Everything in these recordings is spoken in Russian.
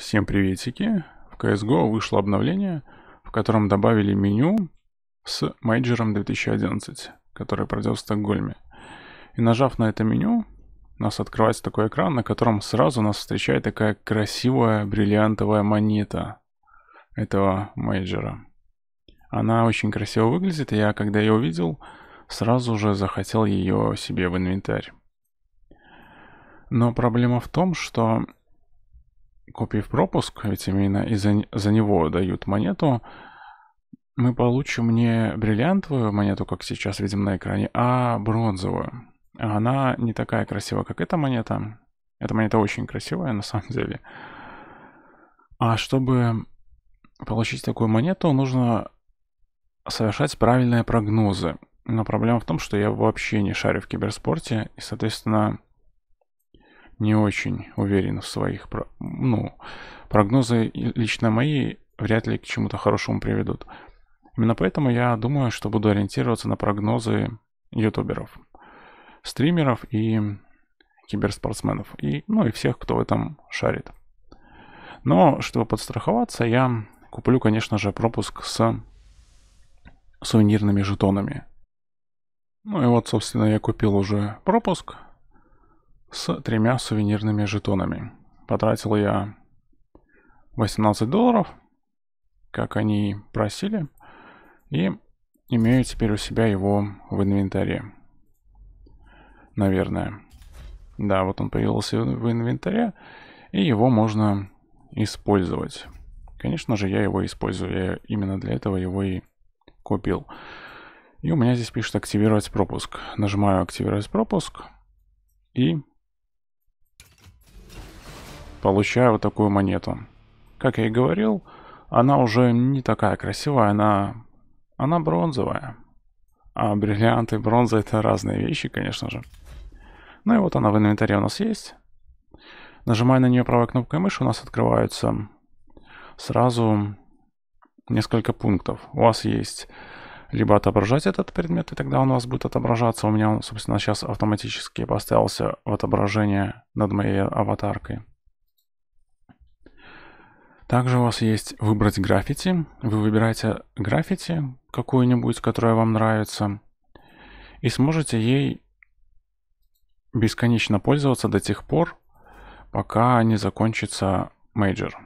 Всем приветики! В CSGO вышло обновление, в котором добавили меню с мейджером 2011, который пройдет в Стокгольме. И нажав на это меню, у нас открывается такой экран, на котором сразу нас встречает такая красивая бриллиантовая монета этого мейджера. Она очень красиво выглядит, и я, когда ее увидел, сразу же захотел ее себе в инвентарь. Но проблема в том, что купив пропуск, ведь именно из-за за него дают монету, мы получим не бриллиантовую монету, как сейчас видим на экране, а бронзовую. Она не такая красивая, как эта монета. Эта монета очень красивая, на самом деле. А чтобы получить такую монету, нужно совершать правильные прогнозы. Но проблема в том, что я вообще не шарю в киберспорте, и, соответственно, не очень уверен в своих ну, прогнозы, лично мои, вряд ли к чему-то хорошему приведут. Именно поэтому я думаю, что буду ориентироваться на прогнозы ютуберов, стримеров и киберспортсменов, и, ну и всех, кто в этом шарит. Но, чтобы подстраховаться, я куплю, конечно же, пропуск с сувенирными жетонами. Ну и вот, собственно, я купил уже пропуск, с тремя сувенирными жетонами. Потратил я 18 долларов, как они просили, и имею теперь у себя его в инвентаре. Наверное. Да, вот он появился в инвентаре, и его можно использовать. Конечно же, я его использую, я именно для этого его и купил. И у меня здесь пишет «Активировать пропуск». Нажимаю «Активировать пропуск», и получаю вот такую монету. Как я и говорил, она уже не такая красивая, она, она бронзовая. А бриллианты и бронза это разные вещи, конечно же. Ну и вот она в инвентаре у нас есть. Нажимая на нее правой кнопкой мыши, у нас открываются сразу несколько пунктов. У вас есть либо отображать этот предмет, и тогда он у вас будет отображаться. У меня он, собственно, сейчас автоматически поставился в отображение над моей аватаркой. Также у вас есть выбрать граффити. Вы выбираете граффити какую-нибудь, которая вам нравится. И сможете ей бесконечно пользоваться до тех пор, пока не закончится мейджор.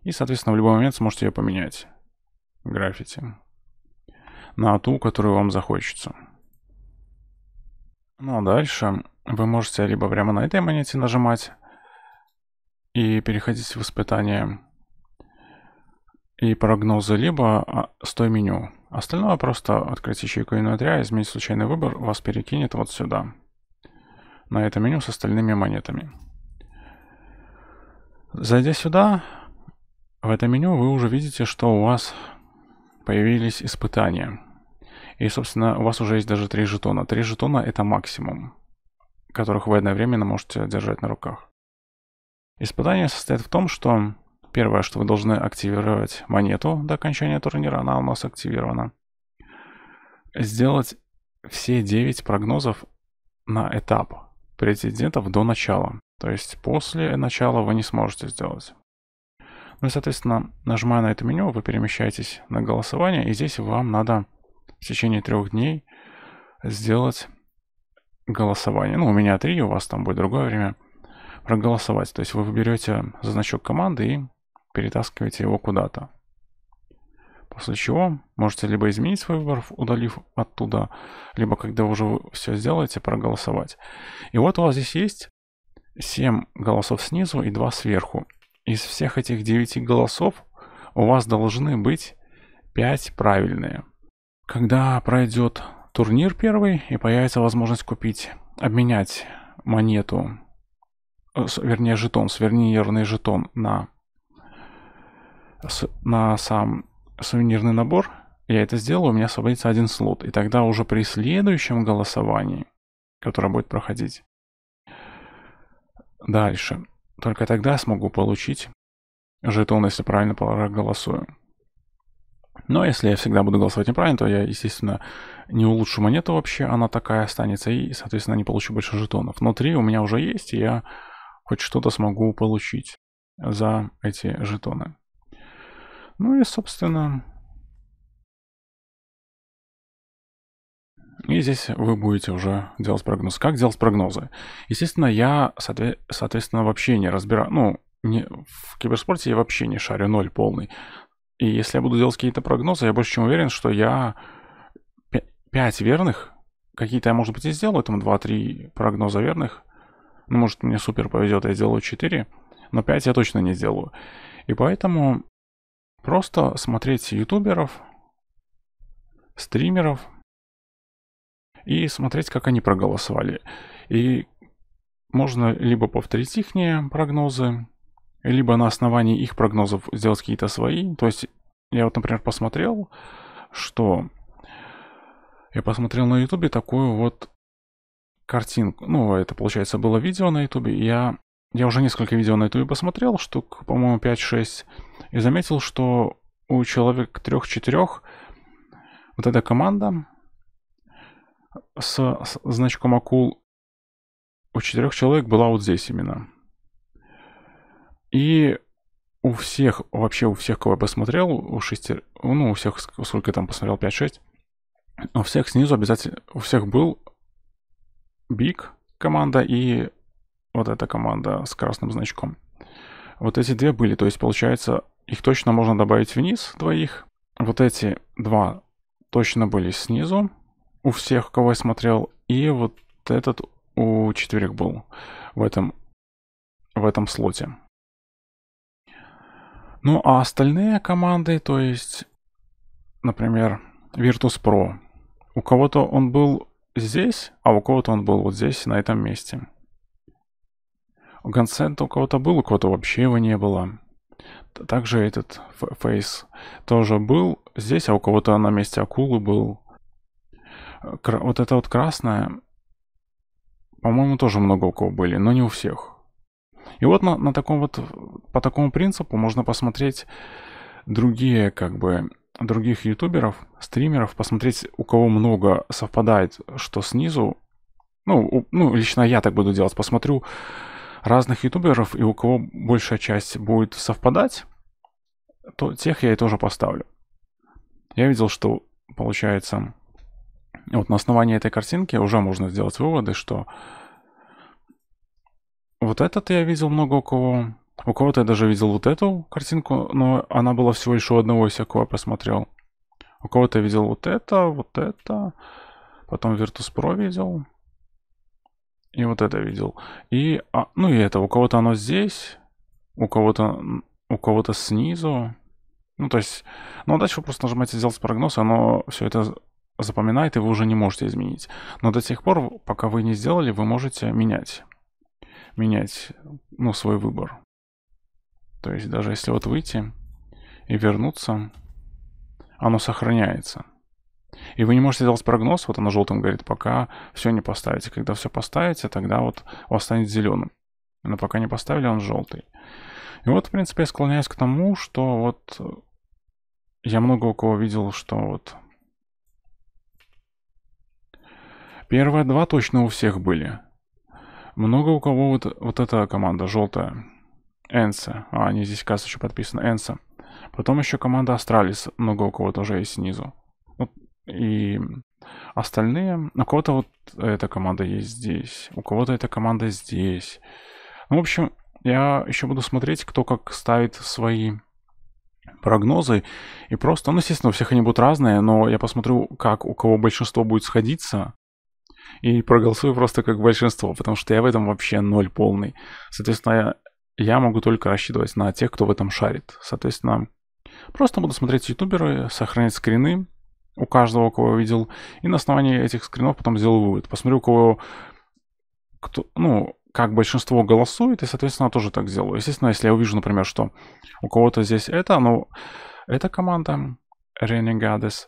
И, соответственно, в любой момент сможете ее поменять. Граффити. На ту, которую вам захочется. Ну а дальше вы можете либо прямо на этой монете нажимать и переходить в испытание и прогнозы либо 100 а, меню. Остальное просто открыть ячейку инвентаря, изменить случайный выбор, вас перекинет вот сюда. На это меню с остальными монетами. Зайдя сюда, в это меню вы уже видите, что у вас появились испытания. И, собственно, у вас уже есть даже три жетона. Три жетона это максимум, которых вы одновременно можете держать на руках. Испытание состоит в том, что Первое, что вы должны активировать монету до окончания турнира, она у нас активирована. Сделать все 9 прогнозов на этап претендентов до начала. То есть после начала вы не сможете сделать. Ну и, соответственно, нажимая на это меню, вы перемещаетесь на голосование, и здесь вам надо в течение трех дней сделать голосование. Ну, у меня три, у вас там будет другое время. Проголосовать. То есть вы выберете за значок команды и перетаскиваете его куда-то. После чего можете либо изменить свой выбор, удалив оттуда, либо когда уже все сделаете, проголосовать. И вот у вас здесь есть 7 голосов снизу и 2 сверху. Из всех этих 9 голосов у вас должны быть 5 правильные. Когда пройдет турнир первый и появится возможность купить, обменять монету, э, вернее жетон, свернирный жетон на на сам сувенирный набор, я это сделаю, у меня освободится один слот. И тогда уже при следующем голосовании, которое будет проходить дальше, только тогда я смогу получить жетон, если правильно проголосую. Но если я всегда буду голосовать неправильно, то я, естественно, не улучшу монету вообще, она такая останется, и, соответственно, не получу больше жетонов. Но три у меня уже есть, и я хоть что-то смогу получить за эти жетоны. Ну и, собственно... И здесь вы будете уже делать прогноз. Как делать прогнозы? Естественно, я, соответственно, вообще не разбираю... Ну, не, в киберспорте я вообще не шарю ноль полный. И если я буду делать какие-то прогнозы, я больше чем уверен, что я 5 верных, какие-то я, может быть, и сделаю, там 2-3 прогноза верных. Ну, может, мне супер повезет, я сделаю 4, но 5 я точно не сделаю. И поэтому Просто смотреть ютуберов, стримеров и смотреть, как они проголосовали. И можно либо повторить их прогнозы, либо на основании их прогнозов сделать какие-то свои. То есть я вот, например, посмотрел, что я посмотрел на ютубе такую вот картинку. Ну, это, получается, было видео на ютубе. Я я уже несколько видео на YouTube посмотрел, штук, по-моему, 5-6, и заметил, что у человек 3-4 вот эта команда с, с значком акул у четырех человек была вот здесь именно. И у всех, вообще у всех, кого я посмотрел, у шестер, ну, у всех, сколько я там посмотрел, 5-6, у всех снизу обязательно, у всех был биг команда и вот эта команда с красным значком. Вот эти две были, то есть получается, их точно можно добавить вниз, двоих. Вот эти два точно были снизу у всех, кого я смотрел, и вот этот у четверых был в этом, в этом слоте. Ну а остальные команды, то есть, например, Virtus Pro, у кого-то он был здесь, а у кого-то он был вот здесь, на этом месте. У Гансента у кого-то был, у кого-то вообще его не было. Также этот Фейс тоже был здесь, а у кого-то на месте акулы был. Кра вот это вот красное, по-моему, тоже много у кого были, но не у всех. И вот на, на таком вот, по такому принципу можно посмотреть другие, как бы, других ютуберов, стримеров, посмотреть, у кого много совпадает, что снизу. Ну, у, ну, лично я так буду делать. Посмотрю, разных ютуберов, и у кого большая часть будет совпадать, то тех я и тоже поставлю. Я видел, что получается, вот на основании этой картинки уже можно сделать выводы, что вот этот я видел много у кого. У кого-то я даже видел вот эту картинку, но она была всего лишь у одного из кого я посмотрел. У кого-то я видел вот это, вот это. Потом Virtus.pro видел. И вот это видел. И, а, ну и это, у кого-то оно здесь, у кого-то у кого-то снизу. Ну, то есть, ну, а дальше вы просто нажимаете «Сделать прогноз», оно все это запоминает, и вы уже не можете изменить. Но до тех пор, пока вы не сделали, вы можете менять. Менять, ну, свой выбор. То есть, даже если вот выйти и вернуться, оно сохраняется. И вы не можете сделать прогноз, вот она желтым говорит пока все не поставите. Когда все поставите, тогда вот он станет зеленым. Но пока не поставили, он желтый. И вот, в принципе, я склоняюсь к тому, что вот э, я много у кого видел, что вот Первые два точно у всех были. Много у кого вот, вот эта команда желтая. Энса. А, они здесь, кажется, еще подписаны. Энса. Потом еще команда Астралис. Много у кого тоже есть снизу. И остальные... У кого-то вот эта команда есть здесь, у кого-то эта команда здесь. Ну, в общем, я еще буду смотреть, кто как ставит свои прогнозы. И просто, ну, естественно, у всех они будут разные, но я посмотрю, как у кого большинство будет сходиться. И проголосую просто как большинство, потому что я в этом вообще ноль полный. Соответственно, я, я могу только рассчитывать на тех, кто в этом шарит. Соответственно, просто буду смотреть ютуберы, сохранять скрины, у каждого, кого я видел. И на основании этих скринов потом сделаю вывод. Посмотрю, кого... Кто, ну, как большинство голосует, и, соответственно, тоже так сделаю. Естественно, если я увижу, например, что у кого-то здесь это, ну, эта команда Renegades,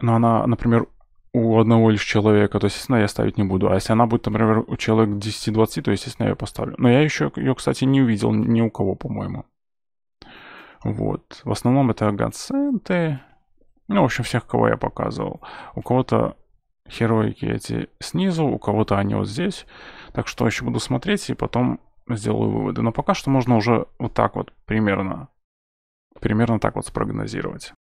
но она, например, у одного лишь человека, то, естественно, я ставить не буду. А если она будет, например, у человека 10-20, то, естественно, я ее поставлю. Но я еще ее, кстати, не увидел ни у кого, по-моему. Вот. В основном это гаценты, ну, в общем, всех, кого я показывал. У кого-то хероики эти снизу, у кого-то они вот здесь. Так что еще буду смотреть и потом сделаю выводы. Но пока что можно уже вот так вот примерно, примерно так вот спрогнозировать.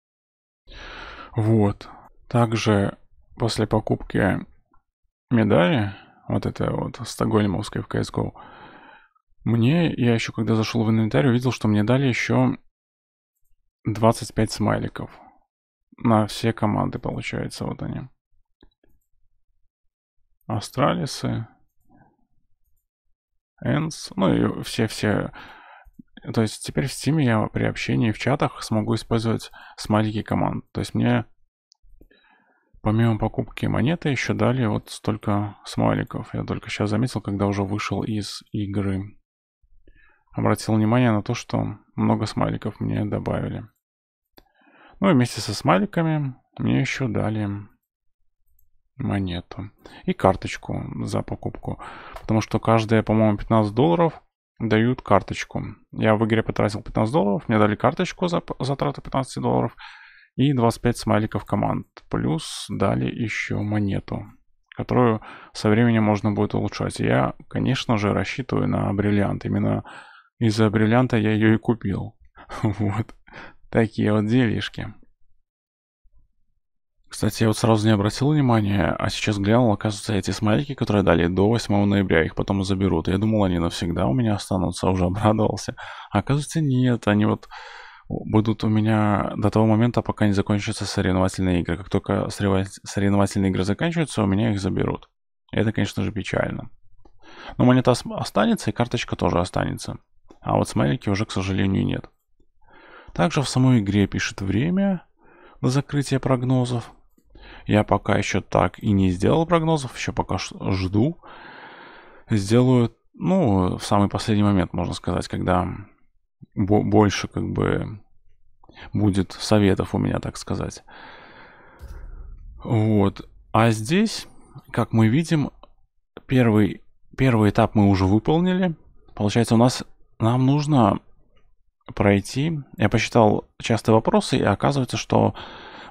Вот. Также после покупки медали, вот это вот стокгольмовской в CSGO, мне, я еще когда зашел в инвентарь, увидел, что мне дали еще 25 смайликов. На все команды, получается, вот они. Астралисы. Энс. Ну и все-все. То есть теперь в Steam я при общении в чатах смогу использовать смайлики команд. То есть мне помимо покупки монеты еще дали вот столько смайликов. Я только сейчас заметил, когда уже вышел из игры. Обратил внимание на то, что много смайликов мне добавили. Ну, вместе со смайликами мне еще дали монету и карточку за покупку. Потому что каждые, по-моему, 15 долларов дают карточку. Я в игре потратил 15 долларов, мне дали карточку за затраты 15 долларов и 25 смайликов команд. Плюс дали еще монету, которую со временем можно будет улучшать. Я, конечно же, рассчитываю на бриллиант. Именно из-за бриллианта я ее и купил. Вот. Такие вот делишки. Кстати, я вот сразу не обратил внимания, а сейчас глянул, оказывается, эти смайлики, которые дали до 8 ноября, их потом заберут. Я думал, они навсегда у меня останутся, а уже обрадовался. А оказывается, нет, они вот будут у меня до того момента, пока не закончатся соревновательные игры. Как только соревновательные игры заканчиваются, у меня их заберут. Это, конечно же, печально. Но монета останется, и карточка тоже останется. А вот смайлики уже, к сожалению, нет. Также в самой игре пишет время на закрытие прогнозов. Я пока еще так и не сделал прогнозов, еще пока жду. Сделаю, ну, в самый последний момент, можно сказать, когда больше как бы будет советов у меня, так сказать. Вот. А здесь, как мы видим, первый, первый этап мы уже выполнили. Получается, у нас нам нужно пройти. Я посчитал частые вопросы, и оказывается, что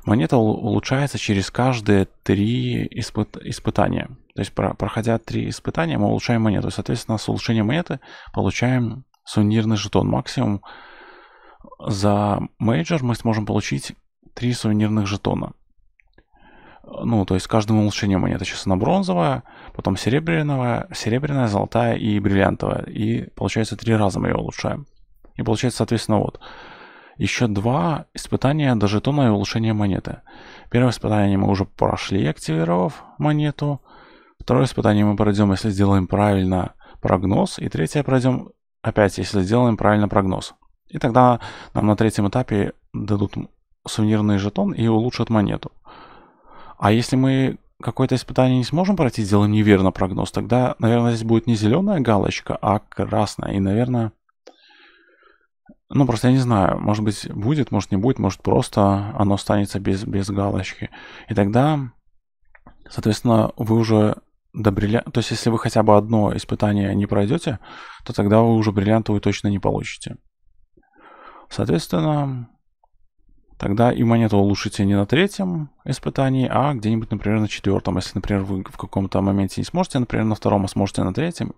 монета улучшается через каждые три испыт испытания. То есть, про проходя три испытания, мы улучшаем монету. соответственно, с улучшением монеты получаем сувенирный жетон. Максимум за мейджор мы сможем получить три сувенирных жетона. Ну, то есть, каждому улучшению монеты. Сейчас она бронзовая, потом серебряная, серебряная, золотая и бриллиантовая. И, получается, три раза мы ее улучшаем. И получается, соответственно, вот. Еще два испытания до жетона и улучшения монеты. Первое испытание мы уже прошли, активировав монету. Второе испытание мы пройдем, если сделаем правильно прогноз. И третье пройдем опять, если сделаем правильно прогноз. И тогда нам на третьем этапе дадут сувенирный жетон и улучшат монету. А если мы какое-то испытание не сможем пройти, сделаем неверно прогноз, тогда, наверное, здесь будет не зеленая галочка, а красная. И, наверное, ну, просто я не знаю, может быть, будет, может, не будет, может, просто оно останется без, без галочки. И тогда, соответственно, вы уже до бриллианта... То есть, если вы хотя бы одно испытание не пройдете, то тогда вы уже бриллиантовую точно не получите. Соответственно, тогда и монету улучшите не на третьем испытании, а где-нибудь, например, на четвертом. Если, например, вы в каком-то моменте не сможете, например, на втором, а сможете на третьем,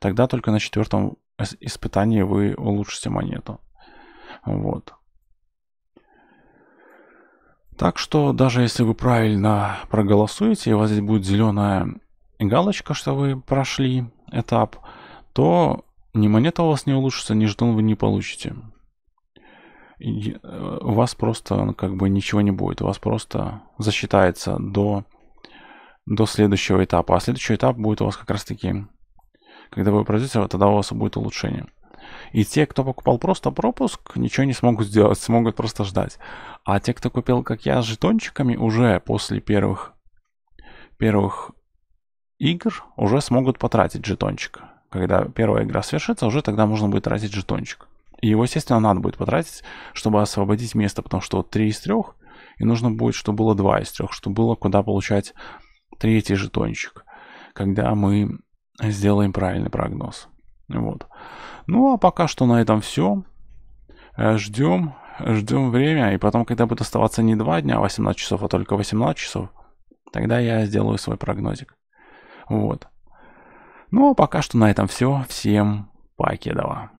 тогда только на четвертом испытании вы улучшите монету. Вот. Так что даже если вы правильно проголосуете, и у вас здесь будет зеленая галочка, что вы прошли этап, то ни монета у вас не улучшится, ни жетон вы не получите. И э, у вас просто ну, как бы ничего не будет. У вас просто засчитается до, до следующего этапа. А следующий этап будет у вас как раз таки когда вы произведете, тогда у вас будет улучшение. И те, кто покупал просто пропуск, ничего не смогут сделать, смогут просто ждать. А те, кто купил, как я, с жетончиками, уже после первых, первых игр уже смогут потратить жетончик. Когда первая игра свершится, уже тогда можно будет тратить жетончик. И его, естественно, надо будет потратить, чтобы освободить место, потому что 3 из 3, и нужно будет, чтобы было 2 из 3, чтобы было куда получать третий жетончик. Когда мы сделаем правильный прогноз. Вот. Ну а пока что на этом все. Э, ждем, ждем время, и потом, когда будет оставаться не 2 дня, а 18 часов, а только 18 часов, тогда я сделаю свой прогнозик. Вот. Ну а пока что на этом все. Всем покедова.